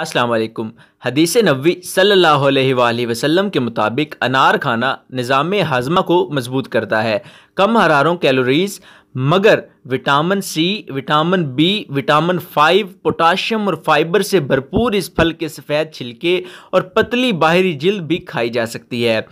असलम हदीस नबी सल्लल्लाहु अलैहि वसल्लम के मुताबिक अनार खाना निज़ाम हाजमा को मजबूत करता है कम हरारों कैलोरीज़ मगर vitamin C vitamin B vitamin five potassium और फाइबर से भरपूर इस फल के सफ़ेद छिलके और पतली बाहरी जिल्द भी खाई जा सकती है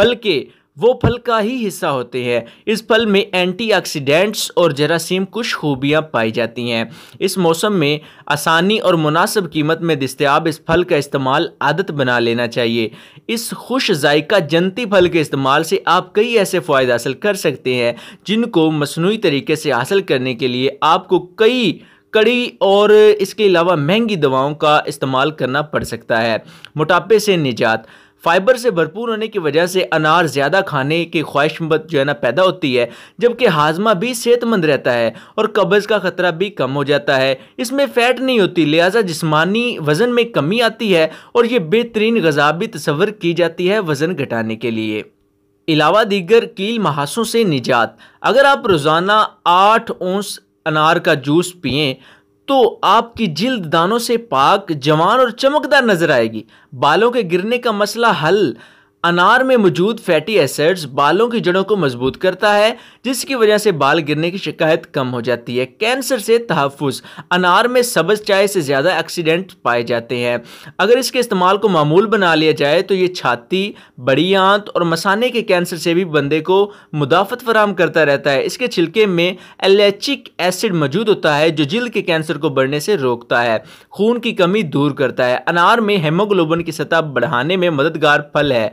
बल्कि वो फल का ही हिस्सा होते हैं इस फल में एंटीऑक्सीडेंट्स और जरासीम कुछ खूबियाँ पाई जाती हैं इस मौसम में आसानी और मुनासब कीमत में दस्तियाब इस फल का इस्तेमाल आदत बना लेना चाहिए इस खुश जायका जंती फल के इस्तेमाल से आप कई ऐसे फ़ायदे हासिल कर सकते हैं जिनको मसनू तरीके से हासिल करने के लिए आपको कई कड़ी और इसके अलावा महंगी दवाओं का इस्तेमाल करना पड़ सकता है मोटापे से निजात फाइबर से भरपूर होने की वजह से अनार ज़्यादा खाने की ख्वाहिश जो है ना पैदा होती है जबकि हाजमा भी सेहतमंद रहता है और कब्ज़ का ख़तरा भी कम हो जाता है इसमें फ़ैट नहीं होती लिहाजा जिसमानी वज़न में कमी आती है और ये बेहतरीन गजा भी तस्वर की जाती है वज़न घटाने के लिए अलावा दीगर कील महासों से निजात अगर आप रोज़ाना आठ ओंस अनार का जूस पिएं तो आपकी जिल्द दानों से पाक जवान और चमकदार नजर आएगी बालों के गिरने का मसला हल अनार में मौजूद फैटी एसिड्स बालों की जड़ों को मजबूत करता है जिसकी वजह से बाल गिरने की शिकायत कम हो जाती है कैंसर से तहफ़ अनार में सब्ज़ चाय से ज़्यादा एक्सीडेंट पाए जाते हैं अगर इसके इस्तेमाल को मामूल बना लिया जाए तो ये छाती बड़ी आंत और मसाने के कैंसर से भी बंदे को मुदाफ़त फराम करता रहता है इसके छिलके में एलैचिक एसिड मौजूद होता है जो जल्द के कैंसर को बढ़ने से रोकता है खून की कमी दूर करता है अनार में हेमोग्लोबन की सतह बढ़ाने में मददगार फल है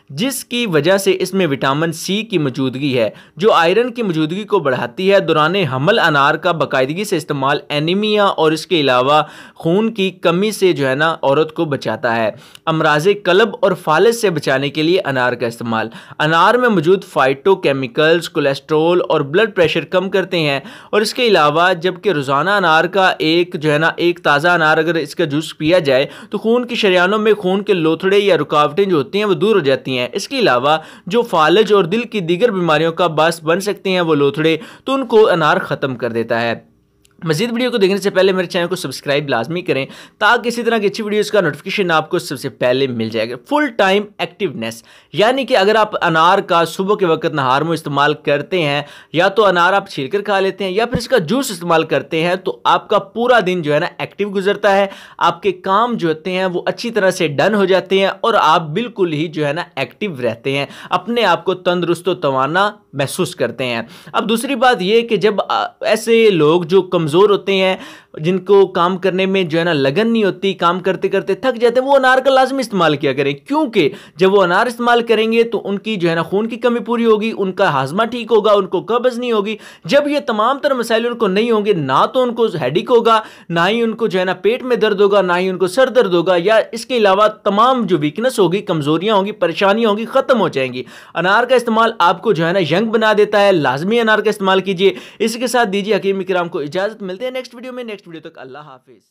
जिसकी वजह से इसमें विटामिन सी की मौजूदगी है जो आयरन की मौजूदगी को बढ़ाती है दौरान हमल अनार का बाकायदगी से इस्तेमाल एनीमिया और इसके अलावा खून की कमी से जो है ना औरत को बचाता है अमराज कलब और फालस से बचाने के लिए अनार का इस्तेमाल अनार में मौजूद फाइटोकेमिकल्स कोलेस्ट्रोल और ब्लड प्रेशर कम करते हैं और इसके अलावा जबकि रोज़ाना अनार का एक जो है ना एक ताज़ा अनार अगर इसका जूस पिया जाए तो खून के शरियानों में खून के लोथड़े या रुकावटें जो होती हैं वो दूर हो जाती हैं हैं इसके अलावा जो फालज और दिल की दीगर बीमारियों का बास बन सकते हैं वो लोथड़े तो उनको अनार ख़त्म कर देता है मजीद वीडियो को देखने से पहले मेरे चैनल को सब्सक्राइब लाजमी करें ताकि इसी तरह की अच्छी वीडियोस का नोटिफिकेशन आपको सबसे पहले मिल जाएगा फुल टाइम एक्टिवनेस यानी कि अगर आप अनार का सुबह के वक्त नहार में इस्तेमाल करते हैं या तो अनार आप छील कर खा लेते हैं या फिर इसका जूस इस्तेमाल करते हैं तो आपका पूरा दिन जो है ना एक्टिव गुजरता है आपके काम जो होते हैं वो अच्छी तरह से डन हो जाते हैं और आप बिल्कुल ही जो है ना एक्टिव रहते हैं अपने आप को तंदरुस्त तोाना महसूस करते हैं अब दूसरी बात यह कि जब ऐसे लोग जो कमज़ोर होते हैं जिनको काम करने में जो है ना लगन नहीं होती काम करते करते थक जाते हैं वो अनार का लाजमी इस्तेमाल किया करें क्योंकि जब वो अनार इस्तेमाल करेंगे तो उनकी जो है ना खून की कमी पूरी होगी उनका हाजमा ठीक होगा उनको कब्ज़ नहीं होगी जब ये तमाम तरह मसाइल उनको नहीं होंगे ना तो उनको हेडिक होगा ना ही उनको जो है ना पेट में दर्द होगा ना ही उनको सर दर्द होगा या इसके अलावा तमाम जो वीकनेस होगी कमज़ोरियाँ होंगी परेशानियाँ होंगी ख़त्म हो जाएंगी अनार का इस्तेमाल आपको जो है ना जंग बना देता है लाजमी अनार का इस्तेमाल कीजिए इसके साथ दीजिए हकीम इक्राम को इजाज़त मिलते हैं नेक्स्ट वीडियो में नेक्स्ट वीडियो तक अल्लाह हाफिज़